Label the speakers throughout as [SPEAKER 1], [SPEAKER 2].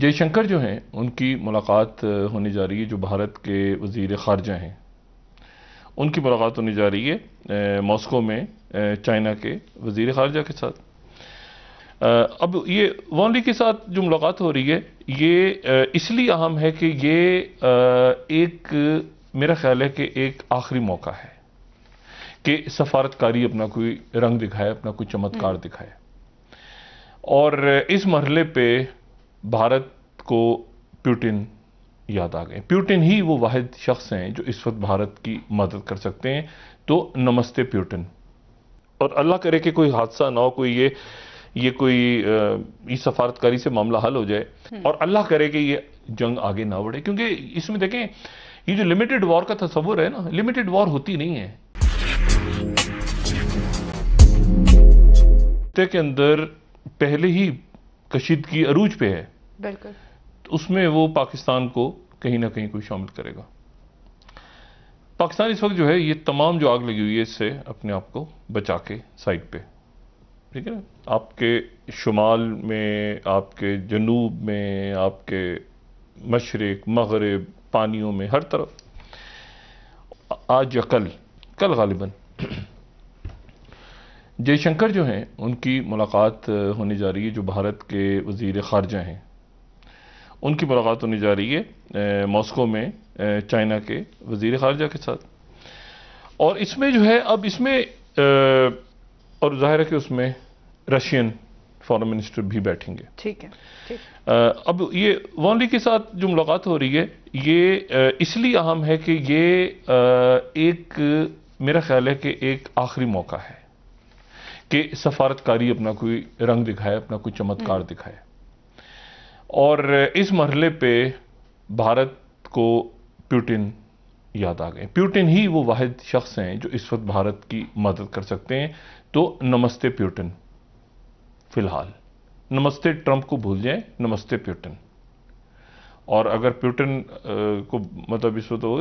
[SPEAKER 1] जयशंकर जो हैं उनकी मुलाकात होने जा रही है जो भारत के वजीर खारजा हैं उनकी मुलाकात होने जा रही है मॉस्को में चाइना के वजीर खारजा के साथ अब ये वॉनली के साथ जो मुलाकात हो रही है ये इसलिए अहम है कि ये एक मेरा ख्याल है कि एक आखिरी मौका है कि सफारतकारी अपना कोई रंग दिखाए अपना कोई चमत्कार हम्म। दिखाए और इस मरहले पे भारत को प्यूटिन याद आ गए प्यूटिन ही वो वाद शख्स हैं जो इस वक्त भारत की मदद कर सकते हैं तो नमस्ते प्यूटिन और अल्लाह करे कि कोई हादसा ना हो कोई ये ये कोई इस सफारतकारी से मामला हल हो जाए हम्म। और अल्लाह करे कि ये जंग आगे ना बढ़े क्योंकि इसमें देखें ये जो लिमिटेड वॉर का तस्वुर है ना लिमिटेड वॉर होती नहीं है के अंदर पहले ही कशीदगी अरूज पे है बिल्कुल तो उसमें वो पाकिस्तान को कहीं ना कहीं कोई शामिल करेगा पाकिस्तान इस वक्त जो है ये तमाम जो आग लगी हुई है इससे अपने आप को बचा के साइड पे ठीक है ना आपके शुमाल में आपके जनूब में आपके मशरक मगरब पानियों में हर तरफ आज या कल कल गालिबा जयशंकर जो हैं उनकी मुलाकात होने जा रही है जो भारत के वजीर खारजा हैं उनकी मुलाकात होने जा रही है मॉस्को में चाइना के वजीर खारजा के साथ और इसमें जो है अब इसमें और जाहिर है कि उसमें रशियन फॉरेन मिनिस्टर भी बैठेंगे ठीक है ठीक। अब ये वॉनली के साथ जो मुलाकात हो रही है ये इसलिए अहम है कि ये एक मेरा ख्याल है कि एक आखिरी मौका है कि सफारतकारी अपना कोई रंग दिखाए अपना कोई चमत्कार हम्म। दिखाए और इस मरले पे भारत को प्यूटिन याद आ गए प्यूटिन ही वो वाद शख्स हैं जो इस वक्त भारत की मदद कर सकते हैं तो नमस्ते प्यूटिन फिलहाल नमस्ते ट्रंप को भूल जाए नमस्ते प्यूटिन और अगर प्यूटन को मतलब इस वक्त हो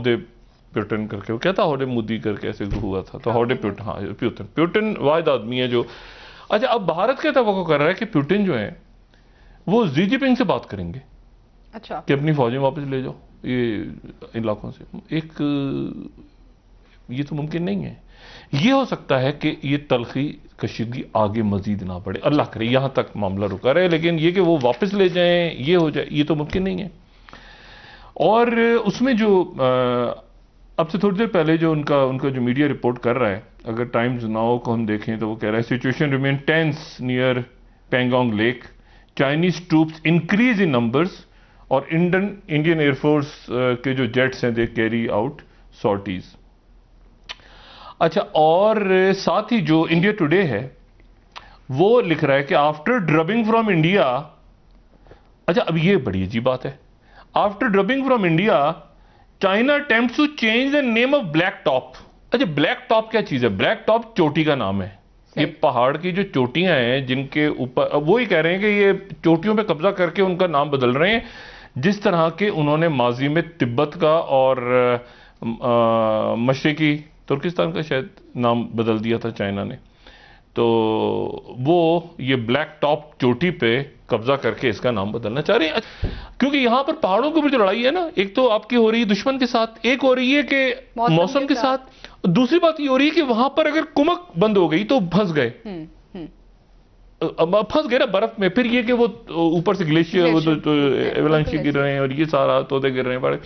[SPEAKER 1] प्यूटिन प्यूटन करके वो कहता हाउडे मोदी करके ऐसे हुआ था तो हाउडे प्यूटन हाँ प्यूटन प्यूटन वाद आदमी है जो अच्छा अब भारत के तो कर रहा है कि प्यूटिन जो है वो जी पिंग से बात करेंगे अच्छा कि अपनी फौजें वापस ले जाओ ये इलाकों से एक ये तो मुमकिन नहीं है ये हो सकता है कि ये तलखी कशीदगी आगे मजीद ना बढ़े अल्लाह करे यहां तक मामला रुका रहे लेकिन ये कि वो वापस ले जाए ये हो जाए ये तो मुमकिन नहीं है और उसमें जो अब से थोड़ी देर पहले जो उनका उनका जो मीडिया रिपोर्ट कर रहा है अगर टाइम्स नाव को हम देखें तो वो कह रहा है situation remain tense near Pangong lake Chinese troops increase in numbers और इंडियन इंडियन एयरफोर्स के जो जेट्स हैं दे कैरी आउट सॉर्टीज अच्छा और साथ ही जो इंडिया टुडे है वो लिख रहा है कि आफ्टर ड्रबिंग फ्रॉम इंडिया अच्छा अब ये बड़ी अजीब बात है after drubbing from India China attempt to change the name of black top अच्छा ब्लैक टॉप क्या चीज़ है ब्लैक टॉप चोटी का नाम है ये पहाड़ की जो चोटियां हैं जिनके ऊपर वो ही कह रहे हैं कि ये चोटियों पे कब्जा करके उनका नाम बदल रहे हैं जिस तरह के उन्होंने माजी में तिब्बत का और मशरकी तुर्किस्तान का शायद नाम बदल दिया था चाइना ने तो वो ये ब्लैक टॉप चोटी पे कब्जा करके इसका नाम बदलना चाह रहे हैं क्योंकि यहाँ पर पहाड़ों के ऊपर जो लड़ाई है ना एक तो आपकी हो रही है दुश्मन के साथ एक हो रही है कि मौसम के, के साथ दूसरी बात ये हो रही है कि वहां पर अगर कुमक बंद हो गई तो फंस गए हम्म, हम्म। फंस गए ना बर्फ में फिर ये कि वो ऊपर से ग्लेशियर वो तो, तो एवलांशी गिर रहे हैं और ये सारा तोते गिर रहे हैं बड़े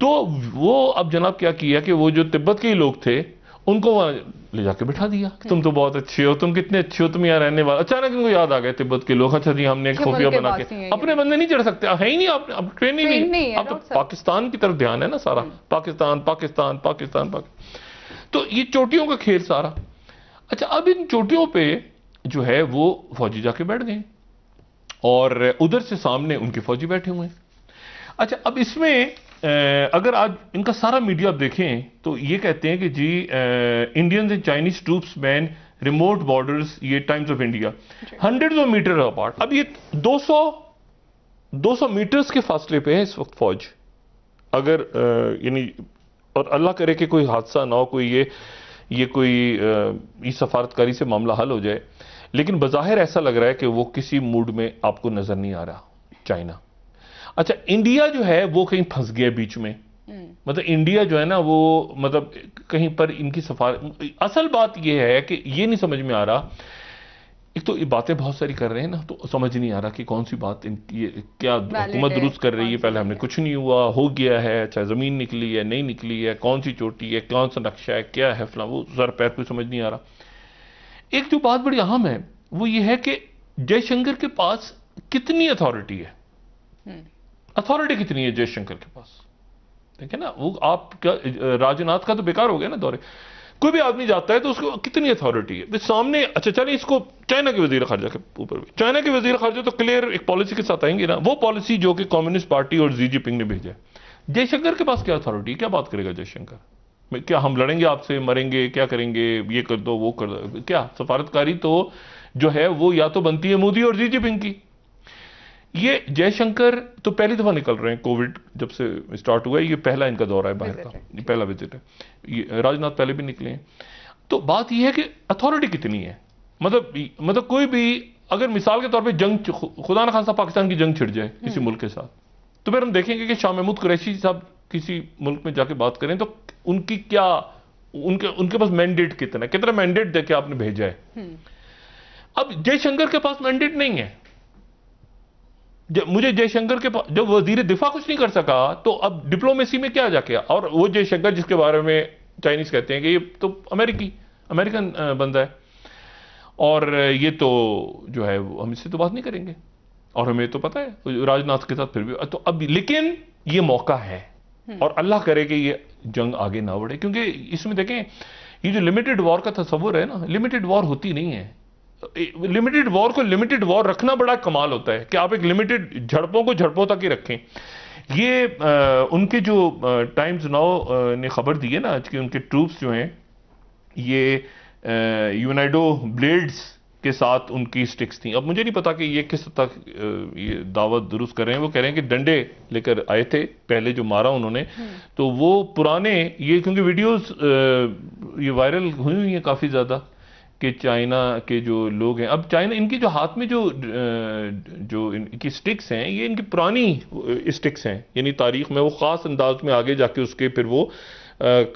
[SPEAKER 1] तो वो अब जनाब क्या किया कि वो जो तिब्बत के ही लोग थे उनको वहां ले जाके बिठा दिया हम्म। तुम तो बहुत अच्छे हो तुम कितने अच्छे हो तुम यहाँ रहने वाले अचानक उनको याद आ गए तिब्बत के लोग अच्छा जी हमने खुफिया बना के अपने बंदे नहीं चढ़ सकते है ही नहीं आप अब ट्रेन ही नहीं, आप तो पाकिस्तान की तरफ ध्यान है ना सारा पाकिस्तान पाकिस्तान पाकिस्तान पाकिस्तान तो ये चोटियों का खेल सारा अच्छा अब इन चोटियों पे जो है वो फौजी जाके बैठ गए और उधर से सामने उनके फौजी बैठे हुए हैं अच्छा अब इसमें अगर आज इनका सारा मीडिया आप देखें तो ये कहते हैं कि जी Indian and Chinese troops man remote borders ये Times of India hundred of metre apart अब ये 200 200 मीटर्स के फासले पे है इस वक्त फौज अगर यानी और अल्लाह करे कि कोई हादसा ना हो कोई ये ये कोई इस सफारतकारी से मामला हल हो जाए लेकिन बाहिर ऐसा लग रहा है कि वो किसी मूड में आपको नज़र नहीं आ रहा चाइना अच्छा इंडिया जो है वो कहीं फंस गया बीच में हम्म। मतलब इंडिया जो है ना वो मतलब कहीं पर इनकी सफार असल बात यह है कि ये नहीं समझ में आ रहा एक तो ये बातें बहुत सारी कर रहे हैं ना तो समझ नहीं आ रहा कि कौन सी बात इन ये क्या हुकूमत दुरुस्त कर रही है पहले हमने कुछ नहीं हुआ हो गया है चाहे ज़मीन निकली है नहीं निकली है कौन सी चोटी है कौन सा नक्शा है क्या है फला वो सर पैर कोई समझ नहीं आ रहा एक जो बात बड़ी अहम है वो ये है कि जयशंकर के पास कितनी अथॉरिटी है अथॉरिटी हम्म। कितनी है जयशंकर के पास ठीक है ना वो आप राजनाथ का तो बेकार हो गया ना दौरे कोई भी आदमी जाता है तो उसको कितनी अथॉरिटी है सामने अच्छा चलिए इसको चाइना के वजीर खारजा के ऊपर भी चाइना के वजीर खारजा तो क्लियर एक पॉलिसी के साथ आएंगे ना वो पॉलिसी जो कि कम्युनिस्ट पार्टी और जी जिनपिंग ने भेजा है जयशंकर के पास क्या अथॉरिटी क्या बात करेगा जयशंकर क्या हम लड़ेंगे आपसे मरेंगे क्या करेंगे ये कर दो वो कर दो क्या सफारतकारी तो जो है वो या तो बनती है मोदी और जी जिनपिंग की ये जयशंकर तो पहली दफ़ा निकल रहे हैं कोविड जब से स्टार्ट हुआ है ये पहला इनका दौरा है बाहर का ये पहला विजिट है ये राजनाथ पहले भी निकले हैं तो बात यह है कि अथॉरिटी कितनी है मतलब मतलब कोई भी अगर मिसाल के तौर पे जंग खुदा ना खासा पाकिस्तान की जंग छिड़ जाए हम्म। किसी मुल्क के साथ तो फिर हम देखेंगे कि शाह महमूद कुरैशी साहब किसी मुल्क में जाके बात करें तो उनकी क्या उनके उनके पास मैंडेट कितना कितना मैंडेट देके आपने भेजा है हम्म। अब जयशंकर के पास मैंडेट नहीं है मुझे जयशंकर के पास जब वजीर दिफा कुछ नहीं कर सका तो अब डिप्लोमेसी में क्या जाके और वो जयशंकर जिसके बारे में चाइनीज कहते हैं कि ये तो अमेरिकी अमेरिकन बंदा है और ये तो जो है हम इससे तो बात नहीं करेंगे और हमें तो पता है राजनाथ के साथ फिर भी तो अब लेकिन ये मौका है हम्म। और अल्लाह करे कि ये जंग आगे ना बढ़े क्योंकि इसमें देखें ये जो लिमिटेड वॉर का तस्वुर है ना लिमिटेड वॉर होती नहीं है लिमिटेड वॉर को लिमिटेड वॉर रखना बड़ा कमाल होता है कि आप एक लिमिटेड झड़पों को झड़पों तक ही रखें ये आ, उनके जो टाइम्स नाउ ने खबर दी है ना आज की उनके ट्रूप्स जो हैं ये यूनाइडो ब्लेड्स के साथ उनकी स्टिक्स थी अब मुझे नहीं पता कि ये किस तक ये दावत दुरुस्त कर रहे हैं वो कह रहे हैं कि डंडे लेकर आए थे पहले जो मारा उन्होंने हम्म। तो वो पुराने ये क्योंकि वीडियोस ये वायरल हुई हुई हैं काफ़ी ज़्यादा कि चाइना के जो लोग हैं अब चाइना इनकी जो हाथ में जो जो इनकी स्टिक्स हैं ये इनकी पुरानी स्टिक्स हैं यानी तारीख में वो ख़ास अंदाज में आगे जाके उसके फिर वो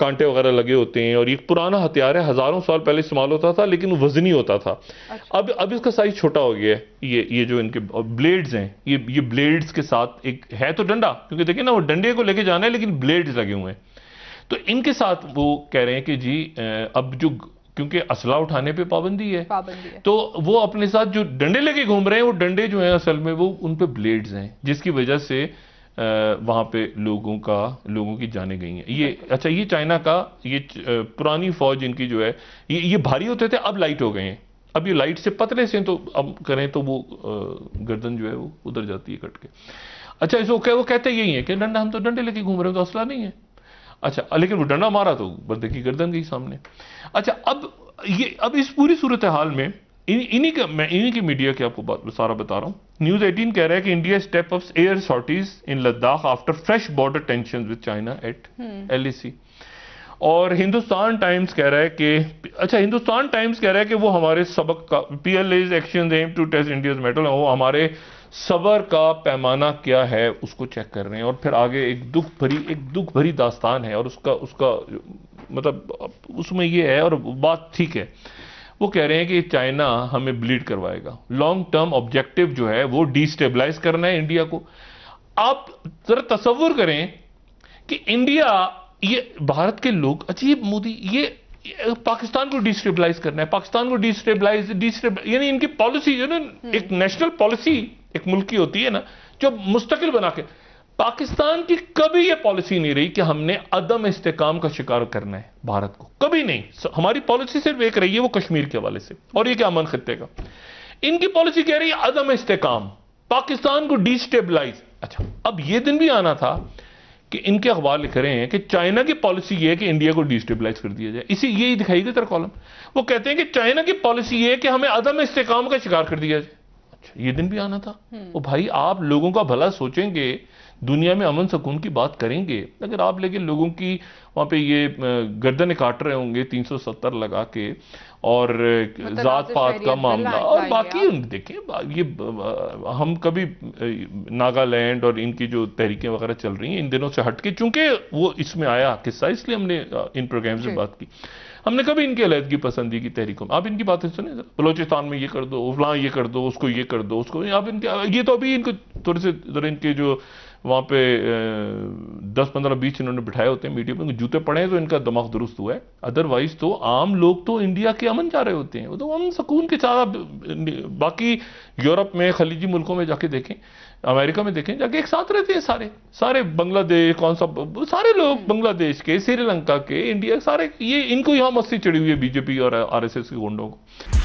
[SPEAKER 1] कांटे वगैरह लगे होते हैं और ये पुराना हथियार है हज़ारों साल पहले इस्तेमाल होता था लेकिन वजनी होता था अच्छा। अब अब इसका साइज छोटा हो गया है ये ये जो इनके ब्लेड्स हैं ये ये ब्लेड्स के साथ एक है तो डंडा क्योंकि देखिए ना वो डंडे को लेके जाना है लेकिन ब्लेड्स लगे हुए हैं तो इनके साथ वो कह रहे हैं कि जी अब जो क्योंकि असला उठाने पे पाबंदी है है तो वो अपने साथ जो डंडे लेके घूम रहे हैं वो डंडे जो हैं असल में वो उन पे ब्लेड्स हैं जिसकी वजह से वहाँ पे लोगों का लोगों की जाने गई हैं ये अच्छा ये चाइना का ये पुरानी फौज इनकी जो है ये ये भारी होते थे अब लाइट हो गए हैं अब ये लाइट से पतले से तो अब करें तो वो गर्दन जो है वो उधर जाती है कट के अच्छा इसको वो कहते यही है कि डंडा हम तो डंडे लेके घूम रहे हैं तो असला नहीं है अच्छा लेकिन वो डंडा मारा तो बंदे की गर्दन गई सामने अच्छा अब ये अब इस पूरी सूरत हाल में इन्हीं का मैं इन्हीं के मीडिया के आपको बात सारा बता रहा हूँ न्यूज़ 18 कह रहा है कि India step up air sorties in Ladakh after fresh border tension with China at hmm. L और हिंदुस्तान टाइम्स कह रहा है कि अच्छा हिंदुस्तान टाइम्स कह रहा है कि वो हमारे सबक का P L A's action aim to test India's mettle वो हमारे सबर का पैमाना क्या है उसको चेक कर रहे हैं और फिर आगे एक दुख भरी एक दुख भरी दास्तान है और उसका उसका मतलब उसमें ये है और बात ठीक है वो कह रहे हैं कि चाइना हमें ब्लीड करवाएगा लॉन्ग टर्म ऑब्जेक्टिव जो है वो डिस्टेबलाइज करना है इंडिया को आप जरा तस्वुर करें कि इंडिया ये भारत के लोग अजीब अच्छा, मोदी ये पाकिस्तान को डिस्टेबलाइज करना है पाकिस्तान को डिस्टेबलाइज डिस्टेबलाइज यानी इनकी पॉलिसी जो ना एक नेशनल पॉलिसी एक मुल्की होती है ना जो मुस्तकिल बना के पाकिस्तान की कभी यह पॉलिसी नहीं रही कि हमने अदम इस्तेकाम का शिकार करना है भारत को कभी नहीं हमारी पॉलिसी सिर्फ एक रही है वो कश्मीर के हवाले से और ये क्या अमन खत्ते का इनकी पॉलिसी कह रही है अदम इस्तेकाम पाकिस्तान को डिस्टेबलाइज अच्छा अब ये दिन भी आना था कि इनके अखबार लिख रहे हैं कि चाइना की पॉलिसी यह है कि इंडिया को डिस्टेबलाइज कर दिया जाए इसी यही दिखाई देता कॉलम वो कहते हैं कि चाइना की पॉलिसी यह है कि हमें अदम इस्तेकाम का शिकार कर दिया जाए ये दिन भी आना था वो हम्म। भाई आप लोगों का भला सोचेंगे दुनिया में अमन सुकून की बात करेंगे अगर आप लेकिन लोगों की वहाँ पे ये गर्दन काट रहे होंगे 370 लगा के और मतलब जात पात का मामला और बाकी देखिए ये हम कभी नागालैंड और इनकी जो तहरीकें वगैरह चल रही हैं इन दिनों से हट के चूंकि वो इसमें आया किस्सा इसलिए हमने इन प्रोग्राम से बात की हमने कभी इनकी अलीहदगी पसंदी की तहरीकों में आप इनकी बातें सुने बलोचिस्तान में ये कर दो उफला ये कर दो उसको ये कर दो उसको आप इनके ये तो अभी इनको थोड़े से इनके जो वहाँ पे दस पंद्रह बीस इन्होंने बिठाए होते हैं मीडिया पर जूते पड़े हैं तो इनका दिमाग दुरुस्त हुआ है अदरवाइज तो आम लोग तो इंडिया के अमन जा रहे होते हैं वो तो अमन सुकून के साथ बाकी यूरोप में खलीजी मुल्कों में जाके देखें अमेरिका में देखें जाके एक साथ रहते हैं सारे सारे बांग्लादेश कौन सा सारे लोग बांग्लादेश के श्रीलंका के इंडिया सारे ये इनको यहाँ मस्ती चढ़ी हुई है बीजेपी और एस के गुंडों को